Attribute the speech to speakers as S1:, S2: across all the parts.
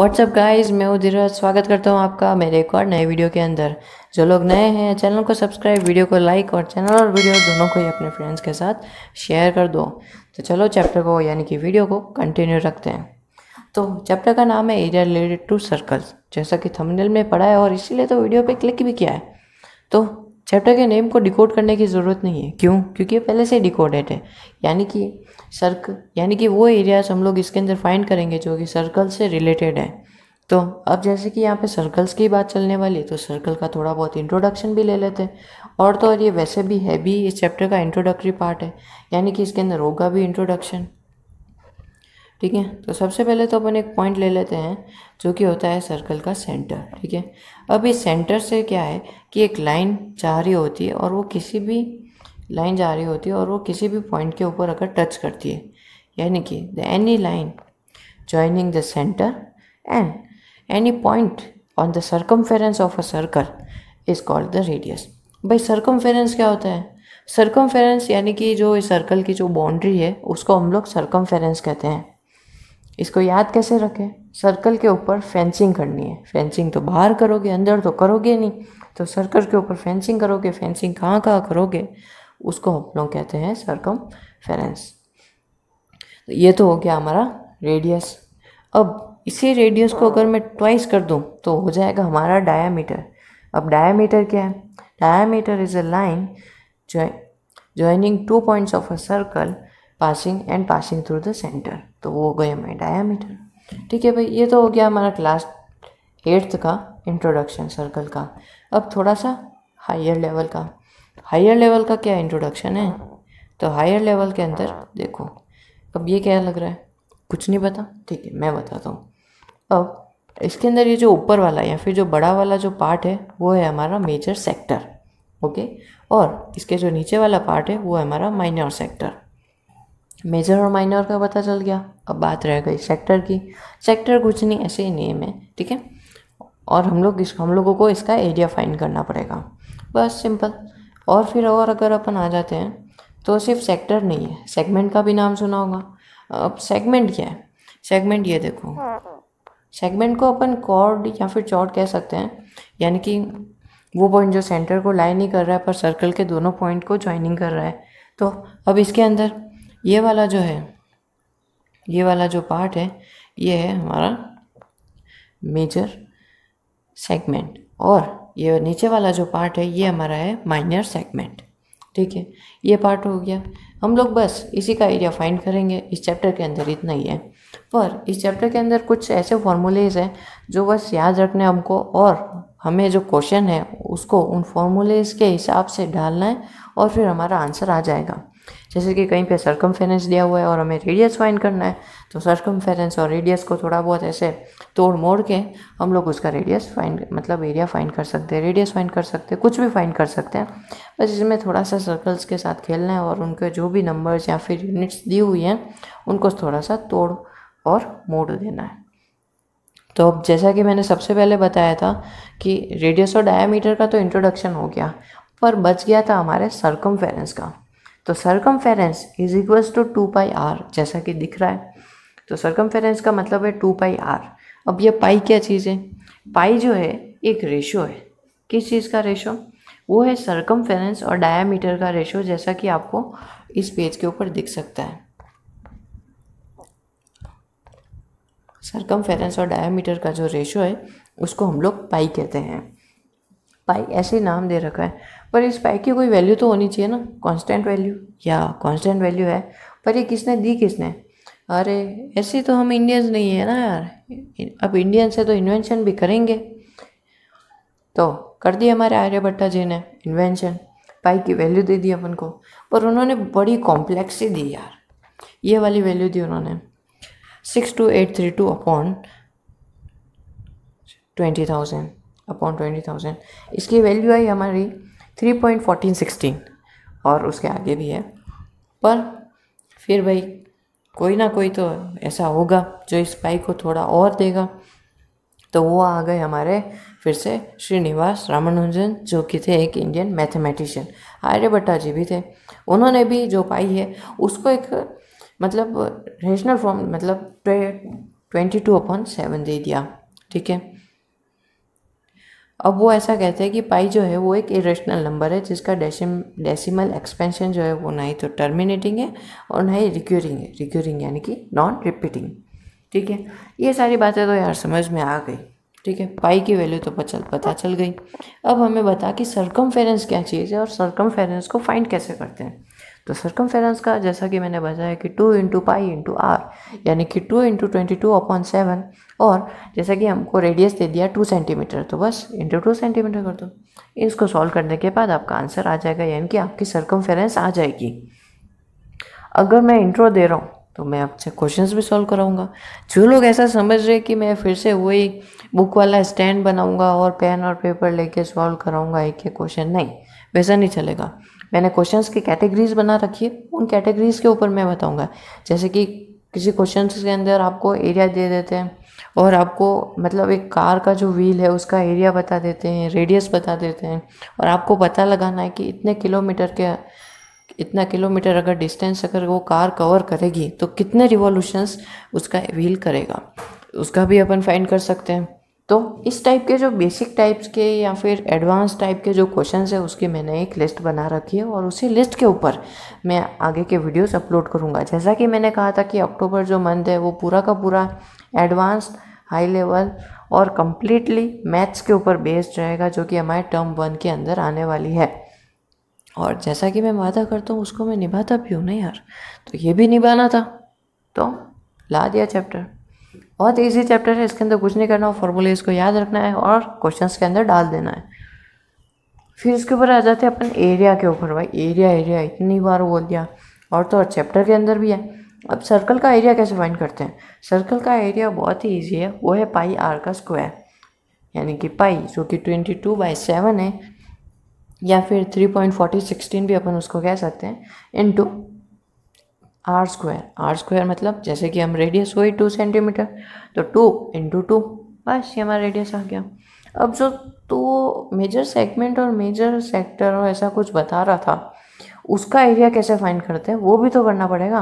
S1: WhatsApp guys मैं उधर स्वागत करता हूँ आपका मेरे एक और नए वीडियो के अंदर जो लोग नए हैं चैनल को सब्सक्राइब वीडियो को लाइक और चैनल और वीडियो दोनों को ही अपने फ्रेंड्स के साथ शेयर कर दो तो चलो चैप्टर को यानी कि वीडियो को कंटिन्यू रखते हैं तो चैप्टर का नाम है एरिया रिलेटेड टू सर्कल्स जैसा कि थमनेल में पढ़ा है और इसीलिए तो वीडियो पर क्लिक भी किया है तो चैप्टर के नेम को डिकोड करने की ज़रूरत नहीं है क्यों क्योंकि ये पहले से डिकोडेड है यानी कि सर्क यानी कि वो एरियाज हम लोग इसके अंदर फाइंड करेंगे जो कि सर्कल से रिलेटेड है तो अब जैसे कि यहाँ पे सर्कल्स की बात चलने वाली है तो सर्कल का थोड़ा बहुत इंट्रोडक्शन भी ले लेते हैं और तो और ये वैसे भी है भी इस चैप्टर का इंट्रोडक्टरी पार्ट है यानी कि इसके अंदर होगा भी इंट्रोडक्शन ठीक है तो सबसे पहले तो अपन एक पॉइंट ले लेते हैं जो कि होता है सर्कल का सेंटर ठीक है अब इस सेंटर से क्या है कि एक लाइन जा रही होती है और वो किसी भी लाइन जा रही होती है और वो किसी भी पॉइंट के ऊपर अगर टच करती है यानी कि the any line joining the and any point on the circumference of a circle is called the radius भाई फेरेंस क्या होता है फेरेंस यानी कि जो इस सर्कल की जो बाउंड्री है उसको हम लोग फेरेंस कहते हैं इसको याद कैसे रखें सर्कल के ऊपर फेंसिंग करनी है फेंसिंग तो बाहर करोगे अंदर तो करोगे नहीं तो सर्कल के ऊपर फेंसिंग करोगे फेंसिंग कहाँ कहाँ करोगे उसको हम लोग कहते हैं सरकम फेरेंस तो ये तो हो गया हमारा रेडियस अब इसी रेडियस को अगर मैं ट्वाइस कर दूँ तो हो जाएगा हमारा डायामीटर अब डायामीटर क्या है diameter is a line joining two points of a circle passing and passing through the centre तो वो हो गए हमें डायामीटर ठीक है भाई ये तो हो गया हमारा क्लास एट्थ का इंट्रोडक्शन सर्कल का अब थोड़ा सा हायर लेवल का हायर लेवल का क्या इंट्रोडक्शन है हाँ। तो हायर लेवल के अंदर हाँ। देखो अब ये क्या लग रहा है कुछ नहीं पता ठीक है मैं बताता हूँ अब इसके अंदर ये जो ऊपर वाला या फिर जो बड़ा वाला जो पार्ट है वो है हमारा मेजर सेक्टर ओके और इसके जो नीचे वाला पार्ट है वो है हमारा माइनर सेक्टर मेजर और माइनर का पता चल गया अब बात रह गई सेक्टर की सेक्टर कुछ नहीं ऐसे ही नेम है ठीक है और हम लोग इस हम लोगों को इसका एरिया फाइंड करना पड़ेगा बस सिंपल और फिर और अगर अपन आ जाते हैं तो सिर्फ सेक्टर नहीं है सेगमेंट का भी नाम सुना होगा अब सेगमेंट क्या है सेगमेंट ये देखो सेगमेंट को अपन कॉर्ड या फिर चॉट कह सकते हैं यानी कि वो पॉइंट जो सेंटर को लाइन नहीं कर रहा है पर सर्कल के दोनों पॉइंट को ज्वाइनिंग कर रहा है तो अब इसके अंदर ये वाला जो है ये वाला जो पार्ट है ये है हमारा मेजर सेगमेंट और ये नीचे वाला जो पार्ट है ये हमारा है माइनर सेगमेंट ठीक है ये पार्ट हो गया हम लोग बस इसी का एरिया फाइंड करेंगे इस चैप्टर के अंदर इतना ही है पर इस चैप्टर के अंदर कुछ ऐसे फॉर्मूलेज हैं जो बस याद रखने हमको और हमें जो क्वेश्चन है उसको उन फॉर्मूलेज के हिसाब से डालना है और फिर हमारा आंसर आ जाएगा जैसे कि कहीं पे सरकम दिया हुआ है और हमें रेडियस फाइंड करना है तो सरकम और रेडियस को थोड़ा बहुत ऐसे तोड़ मोड़ के हम लोग उसका रेडियस फाइंड मतलब एरिया फाइंड कर सकते हैं रेडियस फाइंड कर सकते हैं कुछ भी फाइंड कर सकते हैं बस इसमें थोड़ा सा सर्कल्स के साथ खेलना है और उनके जो भी नंबर्स या फिर यूनिट्स दी हुई हैं उनको थोड़ा सा तोड़ और मोड़ देना है तो अब जैसा कि मैंने सबसे पहले बताया था कि रेडियस और डायामीटर का तो इंट्रोडक्शन हो गया पर बच गया था हमारे सर्कम का तो circumference is equals to two pi R जैसा कि दिख रहा है तो सरकमफेरेंस का मतलब है टू पाई आर अब यह पाई क्या चीज़ है पाई जो है एक रेशो है किस चीज़ का रेशो वो है सरकमफेरेंस और डायामीटर का रेशो जैसा कि आपको इस पेज के ऊपर दिख सकता है सरकमफेरेंस और डायामीटर का जो रेशो है उसको हम लोग पाई कहते हैं पाई ऐसे ही नाम दे रखा है पर इस पाई की कोई वैल्यू तो होनी चाहिए ना कांस्टेंट वैल्यू या कांस्टेंट वैल्यू है पर ये किसने दी किसने अरे ऐसे तो हम इंडियंस नहीं है ना यार अब इंडियंस है तो इन्वेंशन भी करेंगे तो कर दिया हमारे आर्यभट्टा जी ने इन्वेंशन पाई की वैल्यू दे दी अपन को पर उन्होंने बड़ी कॉम्प्लेक्सी दी यार ये वाली वैल्यू दी उन्होंने six two eight three two upon twenty thousand upon twenty thousand इसकी वैल्यू आई हमारी थ्री पॉइंट फोर्टीन सिक्सटीन और उसके आगे भी है पर फिर भाई कोई ना कोई तो ऐसा होगा जो इस पाई को थोड़ा और देगा तो वो आ गए हमारे फिर से श्रीनिवास रामानुजन जो कि थे एक इंडियन मैथमेटिशियन आर्यभट्टा जी भी थे उन्होंने भी जो पाई है उसको एक मतलब रेशनल फॉर्म मतलब ट्वेंटी टू अपॉन सेवन दे दिया ठीक है अब वो ऐसा कहते हैं कि पाई जो है वो एक इरेशनल नंबर है जिसका डेसिम डेसिमल एक्सपेंशन जो है वो ना ही तो टर्मिनेटिंग है और ना ही रिक्यूरिंग है रिक्यूरिंग यानी कि नॉन रिपीटिंग ठीक है ये सारी बातें तो यार समझ में आ गई ठीक है पाई की वैल्यू तो पचल पता चल गई अब हमें बता कि सरकम क्या चीज़ है और सरकम को फाइंड कैसे करते हैं तो सरकमफेरेंस का जैसा कि मैंने बताया कि two into pi into R यानी कि two into twenty two upon seven और जैसा कि हमको रेडियस दे दिया टू सेंटीमीटर तो बस इंटू टू सेंटीमीटर कर दो इसको सॉल्व करने के बाद आपका आंसर आ जाएगा यानी कि आपकी सरकमफेरेंस आ जाएगी अगर मैं इंट्रो दे रहा हूँ तो मैं आपसे क्वेश्चन भी सॉल्व कराऊंगा जो लोग ऐसा समझ रहे कि मैं फिर से वही बुक वाला स्टैंड बनाऊंगा और पेन और पेपर लेके सॉल्व कराऊंगा एक एक क्वेश्चन नहीं वैसा नहीं चलेगा मैंने क्वेश्चंस की कैटेगरीज बना रखी है उन कैटेगरीज के ऊपर मैं बताऊंगा जैसे कि किसी क्वेश्चन के अंदर आपको एरिया दे देते हैं और आपको मतलब एक कार का जो व्हील है उसका एरिया बता देते हैं रेडियस बता देते हैं और आपको पता लगाना है कि इतने किलोमीटर के इतना किलोमीटर अगर डिस्टेंस अगर वो कार कवर करेगी तो कितने रिवॉल्यूशंस उसका व्हील करेगा उसका भी अपन फाइंड कर सकते हैं तो इस टाइप के जो बेसिक टाइप्स के या फिर एडवांस टाइप के जो क्वेश्चन है उसकी मैंने एक लिस्ट बना रखी है और उसी लिस्ट के ऊपर मैं आगे के वीडियोस अपलोड करूँगा जैसा कि मैंने कहा था कि अक्टूबर जो मंथ है वो पूरा का पूरा एडवांस हाई लेवल और कम्प्लीटली मैथ्स के ऊपर बेस्ड रहेगा जो कि हमारे टर्म वन के अंदर आने वाली है और जैसा कि मैं वादा करता हूँ उसको मैं निभाता भी हूँ ना यार तो ये भी निभाना था तो ला दिया चैप्टर बहुत इजी चैप्टर है इसके अंदर कुछ नहीं करना फॉर्मूले इसको याद रखना है और क्वेश्चंस के अंदर डाल देना है फिर इसके ऊपर आ जाते हैं अपन एरिया के ऊपर भाई एरिया एरिया इतनी बार बोल दिया और तो और चैप्टर के अंदर भी है अब सर्कल का एरिया कैसे फाइंड करते हैं सर्कल का एरिया बहुत ही ईजी है वो है पाई आर का स्क्वायर यानी कि पाई जो कि ट्वेंटी टू बाई सेवन है या फिर थ्री पॉइंट फोर्टी सिक्सटीन भी अपन उसको कह सकते हैं two R square R square मतलब जैसे कि हम रेडियस हुई टू सेंटीमीटर तो टू इंटू टू बस ये हमारा रेडियस आ गया अब जो तो मेजर सेगमेंट और मेजर सेक्टर और ऐसा कुछ बता रहा था उसका एरिया कैसे फाइंड करते हैं वो भी तो करना पड़ेगा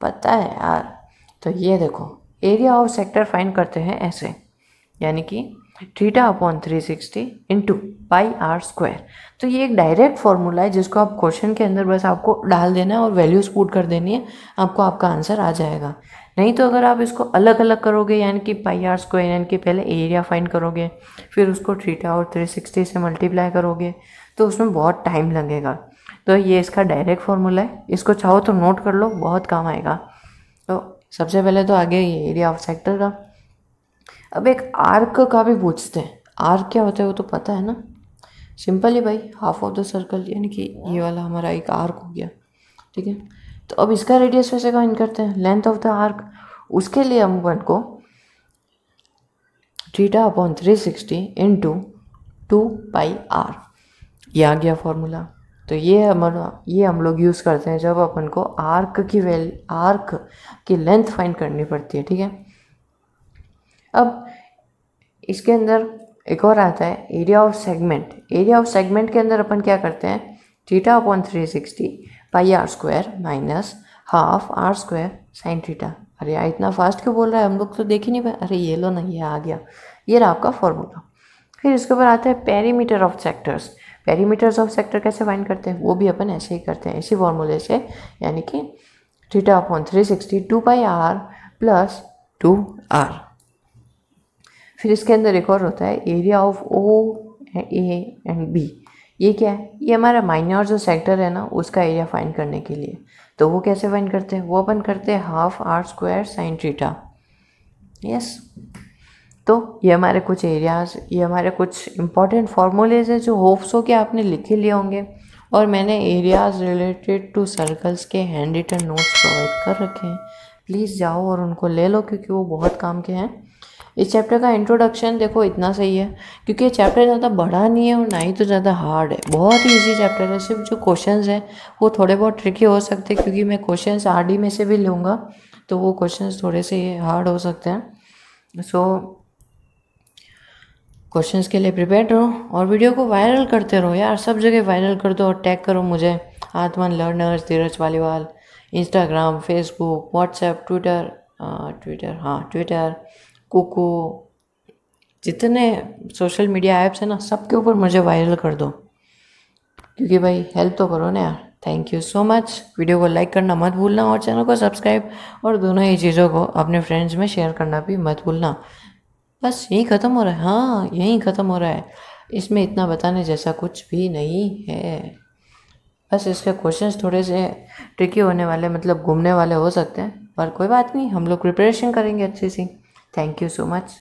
S1: पता है यार तो ये देखो एरिया और सेक्टर फाइंड करते हैं ऐसे यानी कि theta upon three sixty into pi R square तो ये एक डायरेक्ट फॉर्मूला है जिसको आप क्वेश्चन के अंदर बस आपको डाल देना है और वैल्यूज पुट कर देनी है आपको आपका आंसर आ जाएगा नहीं तो अगर आप इसको अलग अलग करोगे यानी कि पाई आर स्क्वायर यानी कि पहले एरिया फाइंड करोगे फिर उसको थीटा और थ्री सिक्सटी से मल्टीप्लाई करोगे तो उसमें बहुत टाइम लगेगा तो ये इसका डायरेक्ट फॉर्मूला है इसको चाहो तो नोट कर लो बहुत काम आएगा तो सबसे पहले तो आगे ये एरिया ऑफ सेक्टर का अब एक आर्क का भी पूछते हैं आर्क क्या होता है वो तो पता है ना सिंपल है भाई हाफ ऑफ द सर्कल यानी कि ये वाला हमारा एक आर्क हो गया ठीक है तो अब इसका रेडियस वैसे काउंट करते हैं लेंथ ऑफ द आर्क उसके लिए हम वन को theta upon three sixty into two by R ये आ गया फॉर्मूला तो ये हमारा ये हम लोग यूज़ करते हैं जब अपन को आर्क की वैल आर्क की लेंथ फाइंड करनी पड़ती है ठीक है अब इसके अंदर एक और आता है area of segment area of segment के अंदर अपन क्या करते हैं theta upon three sixty pi R square minus half R square sine theta अरे यार इतना फास्ट क्यों बोल रहा है हम लोग तो देख ही नहीं पाए अरे ये लो ना ये आ गया ये रहा आपका फॉर्मूला फिर इसके ऊपर आता है perimeter of sectors perimeters of sector कैसे फाइंड करते हैं वो भी अपन ऐसे ही करते हैं इसी फॉर्मूले से यानी कि theta upon three sixty two by R plus two R फिर इसके अंदर एक और होता है area of O A and B ये क्या है ये हमारा माइनर जो सेक्टर है ना उसका एरिया फाइंड करने के लिए तो वो कैसे फाइंड करते हैं वो अपन करते हैं half R square sine theta yes तो ये हमारे कुछ एरियाज ये हमारे कुछ इंपॉर्टेंट फार्मूलेज हैं जो होप्स हो कि आपने लिखे लिए होंगे और मैंने एरियाज रिलेटेड टू सर्कल्स के हैंड रिटन नोट्स प्रोवाइड कर रखे हैं प्लीज़ जाओ और उनको ले लो क्योंकि वो बहुत काम के हैं इस चैप्टर का इंट्रोडक्शन देखो इतना सही है क्योंकि ये चैप्टर ज़्यादा बड़ा नहीं है और ना ही तो ज़्यादा हार्ड है बहुत ही ईजी चैप्टर है सिर्फ जो क्वेश्चन हैं वो थोड़े बहुत ट्रिकी हो सकते हैं क्योंकि मैं क्वेश्चन आर डी में से भी लूँगा तो वो क्वेश्चन थोड़े से हार्ड हो सकते हैं सो क्वेश्चंस के लिए प्रिपेयर रहो और वीडियो को वायरल करते रहो यार सब जगह वायरल कर दो और टैग करो मुझे Atman learners Dheeraj Waliwal Instagram Facebook WhatsApp Twitter Twitter हाँ ट्विटर कोको जितने सोशल मीडिया ऐप्स हैं ना सबके ऊपर मुझे वायरल कर दो क्योंकि भाई हेल्प तो करो ना यार thank you so much video को लाइक करना मत भूलना और चैनल को सब्सक्राइब और दोनों ही चीज़ों को अपने फ्रेंड्स में शेयर करना भी मत भूलना बस यहीं ख़त्म हो रहा है हाँ यहीं ख़त्म हो रहा है इसमें इतना बताने जैसा कुछ भी नहीं है बस इसके क्वेश्चंस थोड़े से ट्रिकी होने वाले मतलब घूमने वाले हो सकते हैं पर कोई बात नहीं हम लोग प्रिपरेशन करेंगे अच्छी सी Thank you so much.